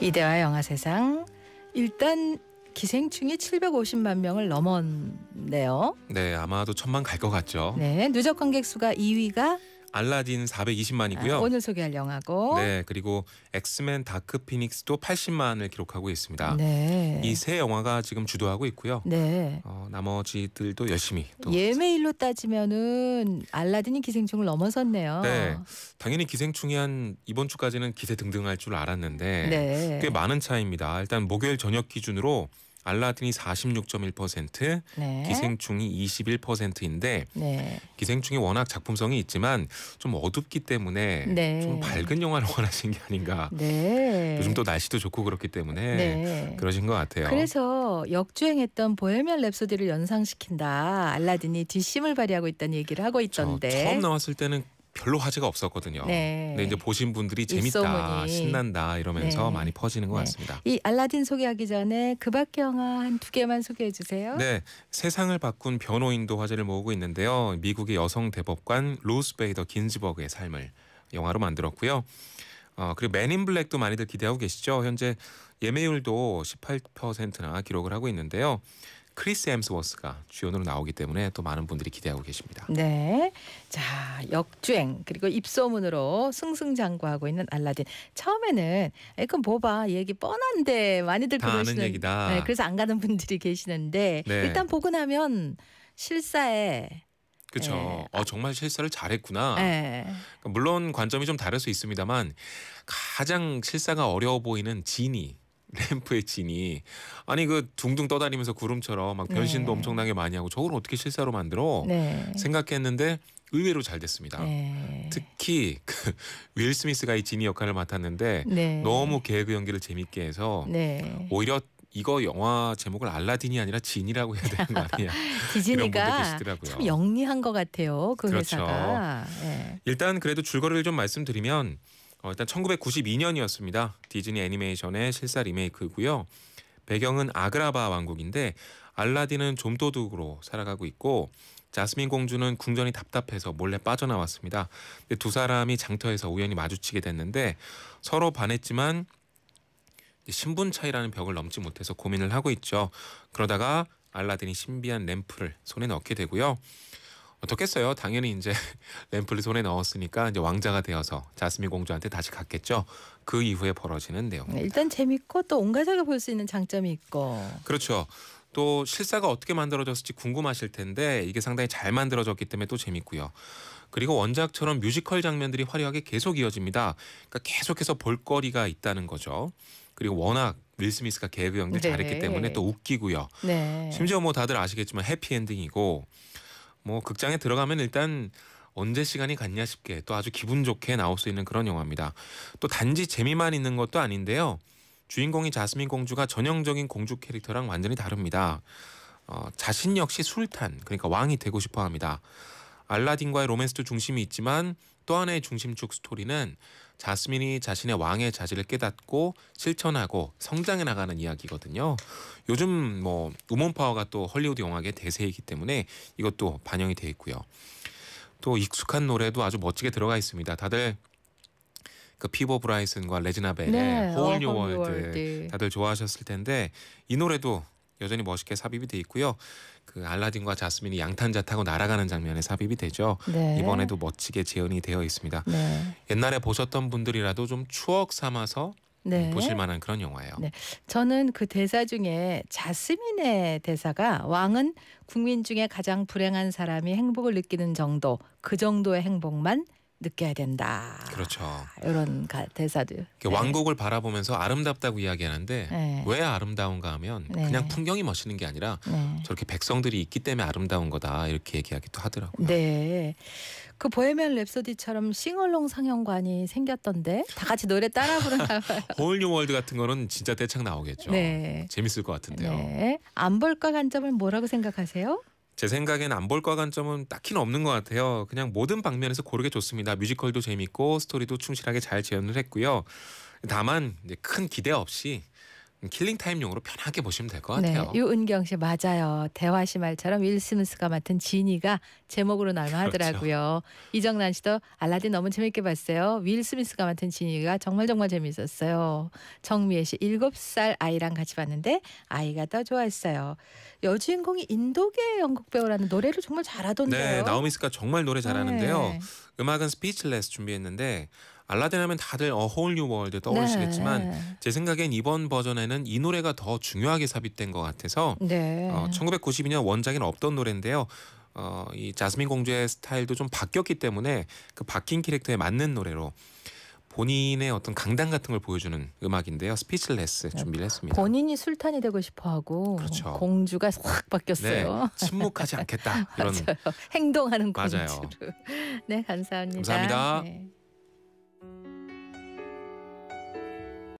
이대화 영화세상 일단 기생충이 750만 명을 넘었네요. 네, 아마도 천만 갈 것 같죠. 네, 누적 관객 수가 2위가 알라딘 420만이고요. 아, 오늘 소개할 영화고. 네, 그리고 엑스맨 다크 피닉스도 80만을 기록하고 있습니다. 네. 이 세 영화가 지금 주도하고 있고요. 네. 어, 나머지들도 열심히 또 예매일로 따지면은 알라딘이 기생충을 넘어섰네요. 네. 당연히 기생충이 한 이번 주까지는 기세 등등할 줄 알았는데 네. 꽤 많은 차이입니다. 일단 목요일 저녁 기준으로 알라딘이 46.1%, 네. 기생충이 21%인데 네. 기생충이 워낙 작품성이 있지만 좀 어둡기 때문에 네. 좀 밝은 영화를 원하시는 게 아닌가. 네. 요즘 또 날씨도 좋고 그렇기 때문에 네. 그러신 것 같아요. 그래서 역주행했던 보헤미안 랩소디를 연상시킨다. 알라딘이 뒷심을 발휘하고 있다는 얘기를 하고 있던데. 처음 나왔을 때는 별로 화제가 없었거든요. 네. 근데 이제 보신 분들이 재밌다, 입소문이. 신난다 이러면서 네. 많이 퍼지는 것 네. 같습니다. 이 알라딘 소개하기 전에 그밖에 영화 한 두 개만 소개해 주세요. 네, 세상을 바꾼 변호인도 화제를 모으고 있는데요. 미국의 여성 대법관 로스 베이더 긴즈버그의 삶을 영화로 만들었고요. 어, 그리고 맨 인 블랙도 많이들 기대하고 계시죠. 현재 예매율도 18%나 기록을 하고 있는데요. 크리스 엠스워스가 주연으로 나오기 때문에 또 많은 분들이 기대하고 계십니다. 네. 자, 역주행 그리고 입소문으로 승승장구하고 있는 알라딘. 처음에는 에 이건 뭐봐 얘기 뻔한데 많이들 그러시는 얘기다. 네, 그래서 안 가는 분들이 계시는데 네. 일단 보고 나면 실사에 그렇죠. 네. 어, 정말 실사를 잘했구나. 네. 물론 관점이 좀 다를 수 있습니다만 가장 실사가 어려워 보이는 진이 램프의 진이 아니 그 둥둥 떠다니면서 구름처럼 막 변신도 네. 엄청나게 많이 하고 저걸 어떻게 실사로 만들어 네. 생각했는데 의외로 잘 됐습니다. 네. 특히 그 윌 스미스가 이 진이 역할을 맡았는데 네. 너무 개그 연기를 재밌게 해서 네. 오히려 이거 영화 제목을 알라딘이 아니라 진이라고 해야 되는 거 아니야? 디즈니가 참 영리한 것 같아요. 그 그렇죠. 회사가. 네. 일단 그래도 줄거리를 좀 말씀드리면 어, 일단 1992년이었습니다. 디즈니 애니메이션의 실사 리메이크고요. 배경은 아그라바 왕국인데 알라딘은 좀도둑으로 살아가고 있고 자스민 공주는 궁전이 답답해서 몰래 빠져나왔습니다. 두 사람이 장터에서 우연히 마주치게 됐는데 서로 반했지만 신분 차이라는 벽을 넘지 못해서 고민을 하고 있죠. 그러다가 알라딘이 신비한 램프를 손에 넣게 되고요. 어떻겠어요? 당연히 이제 램플을 손에 넣었으니까 이제 왕자가 되어서 자스민 공주한테 다시 갔겠죠. 그 이후에 벌어지는 내용. 네, 일단 재밌고 또온 가족이 볼수 있는 장점이 있고. 그렇죠. 또 실사가 어떻게 만들어졌을지 궁금하실 텐데 이게 상당히 잘 만들어졌기 때문에 또 재밌고요. 그리고 원작처럼 뮤지컬 장면들이 화려하게 계속 이어집니다. 그러니까 계속해서 볼거리가 있다는 거죠. 그리고 워낙 윌 스미스가 개그 연기 네. 잘했기 때문에 또 웃기고요. 네. 심지어 뭐 다들 아시겠지만 해피엔딩이고 뭐 극장에 들어가면 일단 언제 시간이 갔냐 싶게 또 아주 기분 좋게 나올 수 있는 그런 영화입니다. 또 단지 재미만 있는 것도 아닌데요. 주인공이 자스민 공주가 전형적인 공주 캐릭터랑 완전히 다릅니다. 어, 자신 역시 술탄 그러니까 왕이 되고 싶어 합니다. 알라딘과의 로맨스도 중심이 있지만 또 하나의 중심축 스토리는 자스민이 자신의 왕의 자질을 깨닫고 실천하고 성장해 나가는 이야기거든요. 요즘 뭐 우먼 파워가 또 헐리우드 영화계 대세이기 때문에 이것도 반영이 되어 있고요. 또 익숙한 노래도 아주 멋지게 들어가 있습니다. 다들 그 피버 브라이슨과 레지나 벨의 네, w 뉴월드 예. 다들 좋아하셨을 텐데 이 노래도 여전히 멋있게 삽입이 돼 있고요. 그 알라딘과 자스민이 양탄자 타고 날아가는 장면에 삽입이 되죠. 네. 이번에도 멋지게 재현이 되어 있습니다. 네. 옛날에 보셨던 분들이라도 좀 추억 삼아서 네. 보실 만한 그런 영화예요. 네. 저는 그 대사 중에 자스민의 대사가 왕은 국민 중에 가장 불행한 사람이 행복을 느끼는 정도, 그 정도의 행복만 느껴야 된다. 그렇죠. 이런 대사들 네. 왕곡을 바라보면서 아름답다고 이야기하는데 네. 왜 아름다운가 하면 네. 그냥 풍경이 멋있는 게 아니라 네. 저렇게 백성들이 있기 때문에 아름다운 거다 이렇게 얘기하기도 하더라고요. 네. 그 보헤미안 랩소디처럼 싱얼롱 상영관이 생겼던데 다 같이 노래 따라 부르나 봐요. 홀 뉴월드 같은 거는 진짜 대창 나오겠죠. 네. 재밌을 것 같은데요. 네. 안볼과 관점을 뭐라고 생각하세요? 제 생각엔 안볼 과관점은 딱히는 없는 것 같아요. 그냥 모든 방면에서 고르게 좋습니다. 뮤지컬도 재밌고 스토리도 충실하게 잘 재현을 했고요. 다만 큰 기대 없이 음, 킬링 타임용으로 편하게 보시면 될것 네, 같아요. 네, 유은경 씨 맞아요. 대화 시 말처럼 윌 스미스가 맡은 지니가 제목으로 남아하더라고요. 그렇죠. 이정란 씨도 알라딘 너무 재밌게 봤어요. 윌 스미스가 맡은 지니가 정말 정말 재밌었어요. 정미애 씨 7살 아이랑 같이 봤는데 아이가 더 좋아했어요. 여주인공이 인도계 영국 배우라는 노래를 정말 잘하던데요. 네, 나오미스가 정말 노래 잘하는데요. 네. 음악은 스피치레스 준비했는데 알라딘 하면 다들 어 홀뉴 o l e 떠올리시겠지만 네. 제 생각엔 이번 버전에는 이 노래가 더 중요하게 삽입된 것 같아서 네. 어, 1992년 원작에는 없던 노래인데요. 어, 이 자스민 공주의 스타일도 좀 바뀌었기 때문에 그 바뀐 캐릭터에 맞는 노래로 본인의 어떤 강단 같은 걸 보여주는 음악인데요. 스피치레스 네. 준비를 했습니다. 본인이 술탄이 되고 싶어하고 그렇죠. 공주가 확 바뀌었어요. 네, 침묵하지 않겠다 이런 행동하는 공주네 감사합니다. 감사합니다. 네.